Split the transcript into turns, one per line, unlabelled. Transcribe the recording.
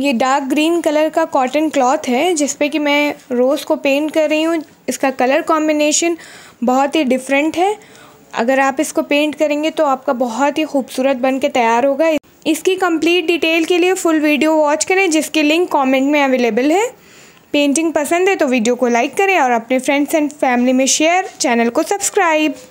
ये dark green colour का cotton cloth है जिसपे कि मैं रोज़ को पेंट कर रही हूँ इसका कलर कॉम्बिनेशन बहुत ही डिफरेंट है अगर आप इसको पेंट करेंगे तो आपका बहुत ही खूबसूरत बन के तैयार होगा इसकी कंप्लीट डिटेल के लिए फुल वीडियो वॉच करें जिसकी लिंक कमेंट में अवेलेबल है पेंटिंग पसंद है तो वीडियो को लाइक करें और अपने फ्रेंड्स एंड फैमिली में शेयर चैनल को सब्सक्राइब